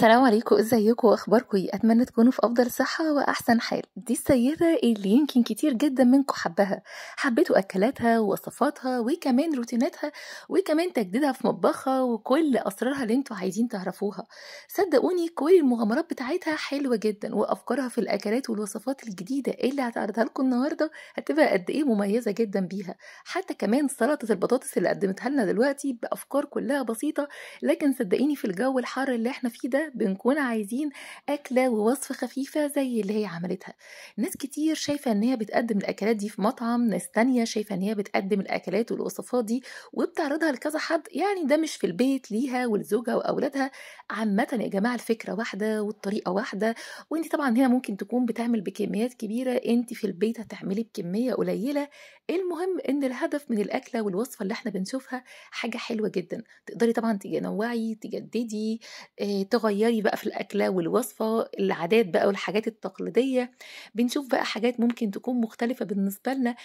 السلام عليكم ازيكم واخباركم ايه اتمنى تكونوا في افضل صحه واحسن حال دي السيده اللي يمكن كتير جدا منكم حبها حبيتوا اكلاتها ووصفاتها وكمان روتيناتها وكمان تجديدها في مطبخها وكل اسرارها اللي انتوا عايزين تعرفوها صدقوني كل المغامرات بتاعتها حلوه جدا وافكارها في الاكلات والوصفات الجديده اللي هتعرضها لكم النهارده هتبقى قد ايه مميزه جدا بيها حتى كمان سلطه البطاطس اللي قدمتها لنا دلوقتي بافكار كلها بسيطه لكن صدقيني في الجو الحار اللي احنا فيه ده بنكون عايزين أكلة ووصفة خفيفة زي اللي هي عملتها ناس كتير شايفة إن هي بتقدم الأكلات دي في مطعم ناس تانية شايفة إن هي بتقدم الأكلات والوصفات دي وبتعرضها لكذا حد يعني ده مش في البيت ليها ولزوجها وأولادها عامة يا جماعة الفكرة واحدة والطريقة واحدة وانت طبعا هنا ممكن تكون بتعمل بكميات كبيرة انت في البيت هتعملي بكمية قليلة المهم ان الهدف من الأكلة والوصفة اللي احنا بنشوفها حاجة حلوة جدا تقدري طبعا تنوعي تجددي آه، تغيري تغيري بقى في الاكله والوصفه العادات بقى والحاجات التقليديه بنشوف بقى حاجات ممكن تكون مختلفه بالنسبه لنا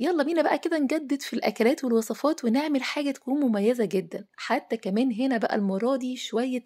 يلا بينا بقى كده نجدد في الاكلات والوصفات ونعمل حاجه تكون مميزه جدا حتى كمان هنا بقى المره دي شويه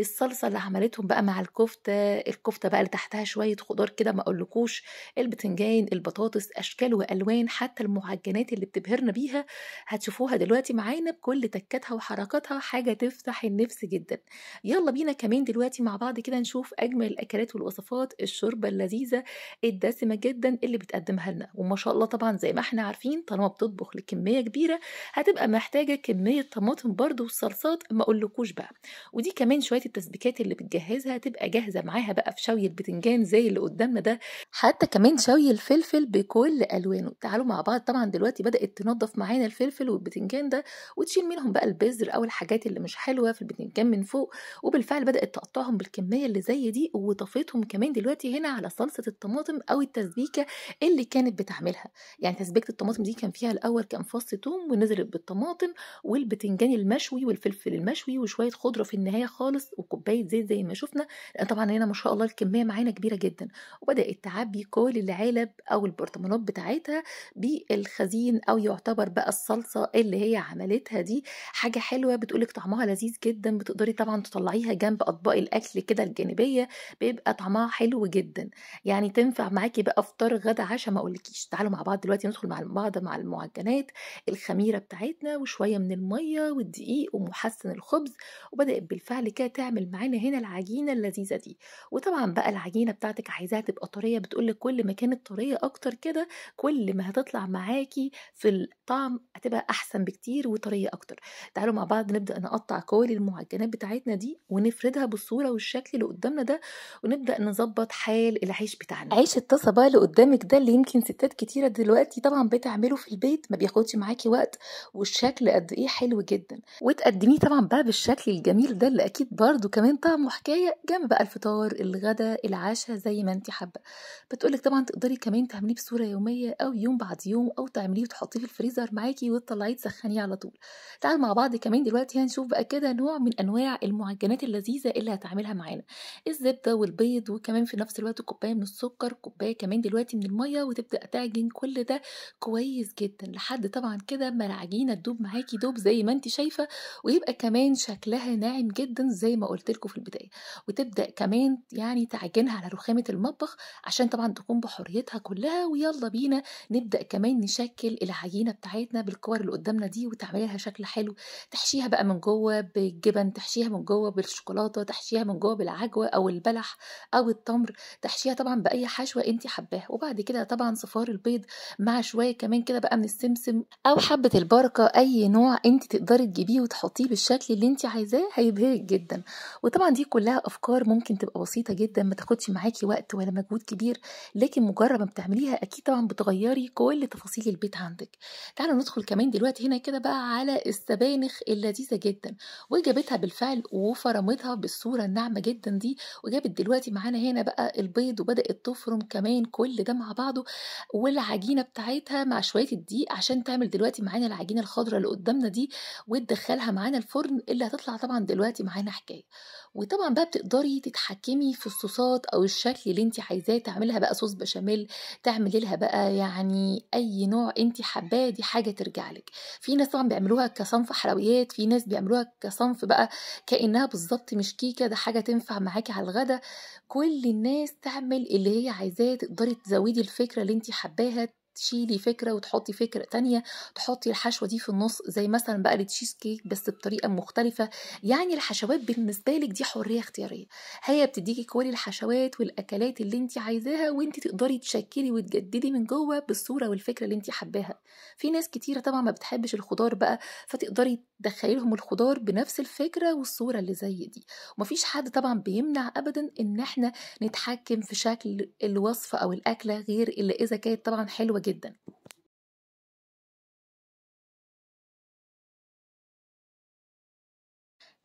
الصلصه اللي عملتهم بقى مع الكفته الكفته بقى اللي تحتها شويه خضار كده ما اقولكوش البتنجان البطاطس اشكال والوان حتى المعجنات اللي بتبهرنا بيها هتشوفوها دلوقتي معانا بكل تكاتها وحركاتها حاجه تفتح النفس جدا يلا بينا كمان دلوقتي مع بعض كده نشوف أجمل الأكلات والوصفات الشوربة اللذيذة الدسمة جدا اللي بتقدمها لنا وما شاء الله طبعا زي ما احنا عارفين طالما بتطبخ لكمية كبيرة هتبقى محتاجة كمية طماطم برده والصلصات ما أقولكوش بقى ودي كمان شوية التسبيكات اللي بتجهزها تبقى جاهزة معاها بقى في شوي البتنجان زي اللي قدامنا ده حتى كمان شوي الفلفل بكل ألوانه تعالوا مع بعض طبعا دلوقتي بدأت تنظف معانا الفلفل والبتنجان ده وتشيل منهم بقى البذر أو الحاجات اللي مش حلوة في البتنجان من فوق وبالفعل بدأت وتقطعهم بالكميه اللي زي دي وضفيتهم كمان دلوقتي هنا على صلصه الطماطم او التسبيكه اللي كانت بتعملها يعني تسبيكه الطماطم دي كان فيها الاول كان فص ثوم ونزلت بالطماطم والبتنجان المشوي والفلفل المشوي وشويه خضره في النهايه خالص وكوبايه زيت زي ما شفنا لان طبعا هنا ما شاء الله الكميه معانا كبيره جدا وبدات تعبي كل العلب او البرطمانات بتاعتها بالخزين او يعتبر بقى الصلصه اللي هي عملتها دي حاجه حلوه بتقولك طعمها لذيذ جدا بتقدري طبعا تطلعيها جنب اطباق الاكل كده الجانبيه بيبقى طعمها حلو جدا يعني تنفع معاكي بقى فطار غدا عشاء ما اقولكيش تعالوا مع بعض دلوقتي ندخل مع بعض مع المعجنات الخميره بتاعتنا وشويه من الميه والدقيق ومحسن الخبز وبدات بالفعل كده تعمل معانا هنا العجينه اللذيذه دي وطبعا بقى العجينه بتاعتك عايزاها تبقى طريه بتقول كل ما كانت طريه اكتر كده كل ما هتطلع معاكي في الطعم هتبقى احسن بكتير وطريه اكتر تعالوا مع بعض نبدا نقطع كوالي المعجنات بتاعتنا دي ونفردها بالصورة والشكل اللي قدامنا ده ونبدأ نظبط حال العيش بتاعنا عيش الطاسة بقى اللي قدامك ده اللي يمكن ستات كتيرة دلوقتي طبعا بتعمله في البيت ما بياخدش معاكي وقت والشكل قد ايه حلو جدا وتقدميه طبعا بقى بالشكل الجميل ده اللي اكيد برضو كمان طعمه حكاية جنب بقى الفطار الغدا العشاء زي ما انت حابة بتقولك طبعا تقدري كمان تعمليه بصورة يومية او يوم بعد يوم او تعمليه وتحطيه في الفريزر معاكي وتطلعيه تسخنيه على طول تعال مع بعض كمان دلوقتي هنشوف بقى كده نوع من انواع المعجنات اللذيذة اللي هتعملها معانا الزبده والبيض وكمان في نفس الوقت كوبايه من السكر كوبايه كمان دلوقتي من الميه وتبدا تعجن كل ده كويس جدا لحد طبعا كده ما العجينه تدوب معاكي دوب زي ما انت شايفه ويبقى كمان شكلها ناعم جدا زي ما قلت لكم في البدايه وتبدا كمان يعني تعجنها على رخامه المطبخ عشان طبعا تكون بحريتها كلها ويلا بينا نبدا كمان نشكل العجينه بتاعتنا بالكور اللي قدامنا دي وتعملها شكل حلو تحشيها بقى من جوه بالجبن تحشيها من جوه بالشوكولاته تحشيها من جوه بالعجوه او البلح او التمر تحشيها طبعا باي حشوه انت حباها وبعد كده طبعا صفار البيض مع شويه كمان كده بقى من السمسم او حبه البركه اي نوع انت تقدري تجيبيه وتحطيه بالشكل اللي انت عايزاه هيبهرك جدا وطبعا دي كلها افكار ممكن تبقى بسيطه جدا ما تاخدش معاكي وقت ولا مجهود كبير لكن مجرد ما بتعمليها اكيد طبعا بتغيري كل تفاصيل البيت عندك تعالوا ندخل كمان دلوقتي هنا كده بقى على السبانخ اللذيذه جدا وجابتها بالفعل وفرمتها بالصوت الصورة الناعمة جدا دي وجابت دلوقتي معانا هنا بقى البيض وبدأت تفرم كمان كل ده مع بعضه والعجينة بتاعتها مع شوية الدقيق عشان تعمل دلوقتي معانا العجينة الخضراء اللي قدامنا دي وتدخلها معانا الفرن اللي هتطلع طبعا دلوقتي معانا حكاية وطبعا بقى بتقدري تتحكمي في الصوصات او الشكل اللي انت عايزاه تعملها بقى صوص بشاميل تعملي لها بقى يعني اي نوع انت حباه دي حاجه ترجع لك في ناس طبعا بيعملوها كصنف حلويات في ناس بيعملوها كصنف بقى كانها بالظبط مش كي كيكه ده حاجه تنفع معاكي على الغدا كل الناس تعمل اللي هي عايزاه تقدري تزودي الفكره اللي انت حباها تشيلي فكره وتحطي فكره تانية تحطي الحشوه دي في النص زي مثلا بقى التشيز كيك بس بطريقه مختلفه يعني الحشوات بالنسبه لك دي حريه اختياريه هي بتديكي كل الحشوات والاكلات اللي انت عايزاها وانت تقدري تشكلي وتجددي من جوه بالصوره والفكره اللي انت حباها في ناس كتيره طبعا ما بتحبش الخضار بقى فتقدري تدخلي لهم الخضار بنفس الفكره والصوره اللي زي دي ومفيش حد طبعا بيمنع ابدا ان احنا نتحكم في شكل الوصفه او الاكله غير الا اذا كانت طبعا حلوه جدا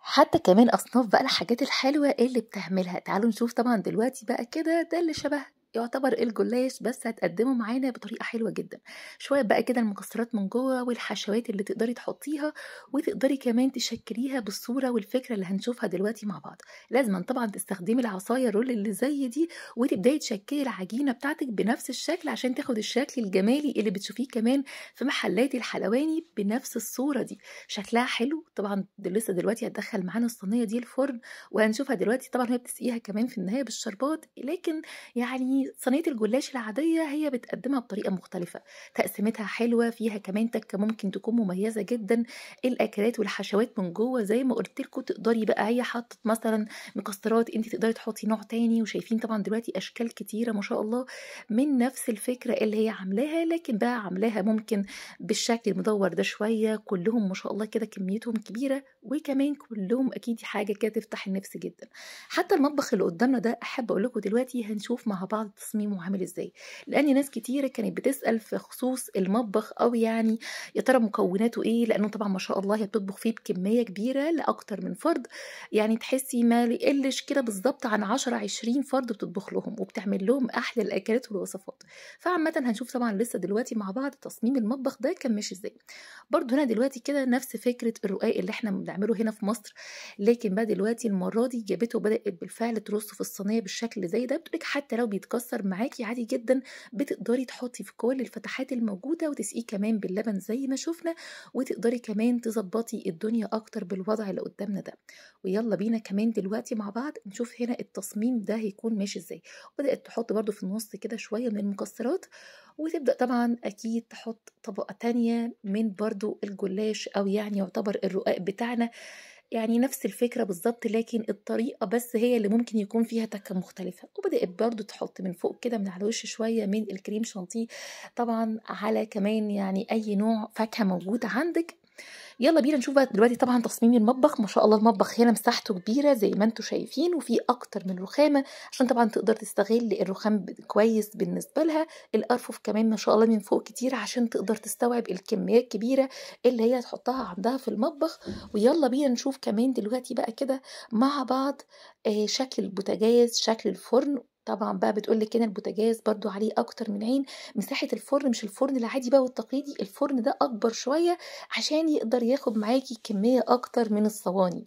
حتى كمان أصناف بقى الحاجات الحلوة اللي بتعملها تعالوا نشوف طبعا دلوقتي بقى كده ده اللي شبه يعتبر الجلاش بس هتقدمه معانا بطريقه حلوه جدا شويه بقى كده المكسرات من جوه والحشوات اللي تقدري تحطيها وتقدري كمان تشكليها بالصوره والفكره اللي هنشوفها دلوقتي مع بعض لازما طبعا تستخدمي العصايه الرول اللي زي دي وتبداي تشكلي العجينه بتاعتك بنفس الشكل عشان تاخد الشكل الجمالي اللي بتشوفيه كمان في محلات الحلواني بنفس الصوره دي شكلها حلو طبعا لسه دلوقتي هتدخل معانا الصينيه دي الفرن وهنشوفها دلوقتي طبعا هي بتسقيها كمان في النهايه بالشربات لكن يعني صينيه الجلاش العاديه هي بتقدمها بطريقه مختلفه تقسيمتها حلوه فيها كمان تكه ممكن تكون مميزه جدا الاكلات والحشوات من جوه زي ما قلت لكم تقدري بقى هي حاطه مثلا مكسرات انت تقدري تحطي نوع تاني وشايفين طبعا دلوقتي اشكال كتيره ما شاء الله من نفس الفكره اللي هي عاملاها لكن بقى عاملاها ممكن بالشكل المدور ده شويه كلهم ما شاء الله كده كميتهم كبيره وكمان كلهم اكيد حاجه كده تفتح النفس جدا حتى المطبخ اللي قدامنا ده احب اقول لكم دلوقتي هنشوف مع بعض تصميمه عامل ازاي لان ناس كتيره كانت بتسال في خصوص المطبخ او يعني يا ترى مكوناته ايه لانه طبعا ما شاء الله هي بتطبخ فيه بكميه كبيره لاكتر من فرد يعني تحسي ما يقلش كده بالظبط عن 10 20 فرد بتطبخ لهم وبتعمل لهم احلى الاكلات والوصفات فعامه هنشوف طبعا لسه دلوقتي مع بعض تصميم المطبخ ده كان ماشي ازاي برضه هنا دلوقتي كده نفس فكره الرقاق اللي احنا بنعمله هنا في مصر لكن بقى دلوقتي المره دي جابته وبدات بالفعل ترصه في الصينيه بالشكل زي ده بتقولك حتى لو بيتكسر بتأثر معاكي عادي جدا بتقدري تحطي في كل الفتحات الموجودة وتسقيه كمان باللبن زي ما شفنا وتقدري كمان تظبطي الدنيا أكتر بالوضع اللي قدامنا ده ويلا بينا كمان دلوقتي مع بعض نشوف هنا التصميم ده هيكون ماشي ازاي بدأت تحط برده في النص كده شوية من المكسرات وتبدأ طبعا أكيد تحط طبقة تانية من برضو الجلاش أو يعني يعتبر الرقاق بتاعنا يعني نفس الفكرة بالظبط لكن الطريقة بس هي اللي ممكن يكون فيها تكة مختلفة وبدأت برضو تحط من فوق كده من على الوش شوية من الكريم شانتيه طبعا على كمان يعني أي نوع فاكهة موجود عندك يلا بينا نشوف بقى دلوقتي طبعا تصميم المطبخ ما شاء الله المطبخ هنا مساحته كبيره زي ما انتم شايفين وفي اكتر من رخامه عشان طبعا تقدر تستغل الرخام كويس بالنسبه لها الارفف كمان ما شاء الله من فوق كتير عشان تقدر تستوعب الكميه الكبيره اللي هي هتحطها عندها في المطبخ ويلا بينا نشوف كمان دلوقتي بقى كده مع بعض آه، شكل البوتاجاز شكل الفرن طبعا بقى بتقول لك هنا البوتاجاز برضو عليه اكتر من عين مساحه الفرن مش الفرن العادي بقى والتقليدي الفرن ده اكبر شويه عشان يقدر ياخد معاكي كميه اكتر من الصواني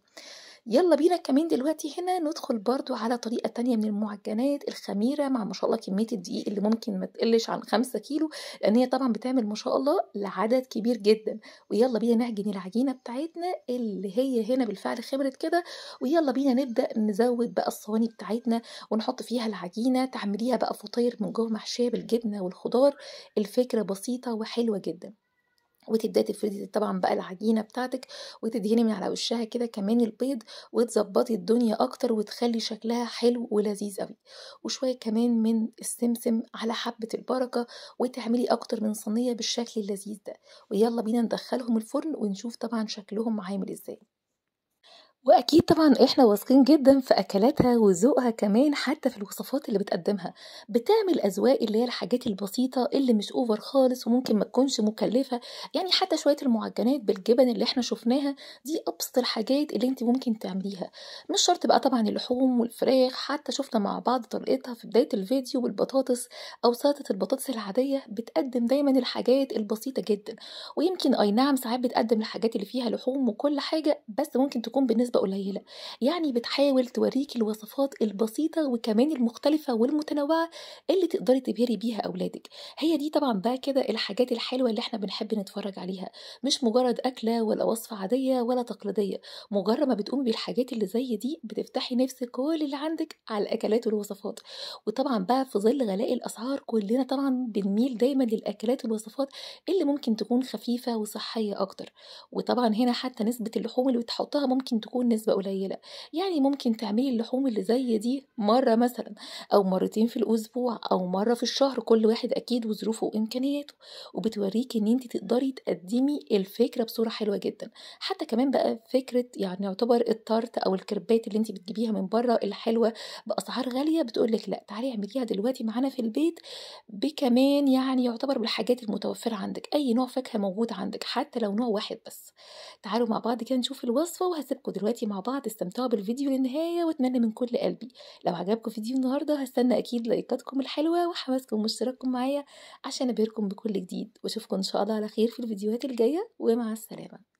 يلا بينا كمان دلوقتي هنا ندخل برضو على طريقة تانية من المعجنات الخميرة مع ما شاء الله كمية الدقيق اللي ممكن ما تقلش عن خمسة كيلو لأن هي طبعا بتعمل ما شاء الله لعدد كبير جدا ويلا بينا نعجن العجينة بتاعتنا اللي هي هنا بالفعل خمرت كده ويلا بينا نبدأ نزود بقى الصواني بتاعتنا ونحط فيها العجينة تعمليها بقى فطير من جوه محشية بالجبنة والخضار الفكرة بسيطة وحلوة جدا وتبداي تفردي طبعا بقى العجينه بتاعتك وتدهني من على وشها كده كمان البيض وتظبطي الدنيا اكتر وتخلي شكلها حلو ولذيذ قوي وشويه كمان من السمسم على حبه البركه وتعملي اكتر من صينيه بالشكل اللذيذ ده ويلا بينا ندخلهم الفرن ونشوف طبعا شكلهم عامل ازاي وأكيد طبعًا إحنا واثقين جدًا في أكلاتها وذوقها كمان حتى في الوصفات اللي بتقدمها، بتعمل أذواق اللي هي الحاجات البسيطة اللي مش أوفر خالص وممكن ما تكونش مكلفة، يعني حتى شوية المعجنات بالجبن اللي إحنا شفناها دي أبسط الحاجات اللي أنتِ ممكن تعمليها، مش شرط بقى طبعًا اللحوم والفراخ حتى شفنا مع بعض طريقتها في بداية الفيديو بالبطاطس أو سلطة البطاطس العادية بتقدم دايمًا الحاجات البسيطة جدًا، ويمكن أي نعم ساعات بتقدم الحاجات اللي فيها لحوم وكل حاجة بس ممكن تكون بالنسبة بنسبة قليلة يعني بتحاول توريك الوصفات البسيطة وكمان المختلفة والمتنوعة اللي تقدري تبهري بيها أولادك هي دي طبعا بقى كده الحاجات الحلوة اللي احنا بنحب نتفرج عليها مش مجرد أكلة ولا وصفة عادية ولا تقليدية مجرد ما بتقومي بالحاجات اللي زي دي بتفتحي نفس كل اللي عندك على الأكلات والوصفات وطبعا بقى في ظل غلاء الأسعار كلنا طبعا بنميل دايما للأكلات والوصفات اللي ممكن تكون خفيفة وصحية أكتر وطبعا هنا حتى نسبة اللحوم اللي بتحطها ممكن تكون تكون نسبة قليلة يعني ممكن تعملي اللحوم اللي زي دي مرة مثلا أو مرتين في الأسبوع أو مرة في الشهر كل واحد أكيد وظروفه وإمكانياته وبتوريك إن أنت تقدري تقدمي الفكرة بصورة حلوة جدا حتى كمان بقى فكرة يعني يعتبر التارت أو الكربات اللي أنت بتجيبيها من بره الحلوة بأسعار غالية بتقول لك لأ تعالي اعمليها دلوقتي معانا في البيت بكمان يعني يعتبر بالحاجات المتوفرة عندك أي نوع فاكهة موجود عندك حتى لو نوع واحد بس تعالوا مع بعض كده نشوف الوصفة وهسيبكم دلوقتي دلوقتي مع بعض استمتعوا بالفيديو للنهايه واتمنى من كل قلبي لو عجبكم فيديو النهارده هستنى اكيد لايكاتكم الحلوه وحماسكم واشتراككم معايا عشان ابهركم بكل جديد واشوفكم ان شاء الله على خير في الفيديوهات الجايه ومع السلامه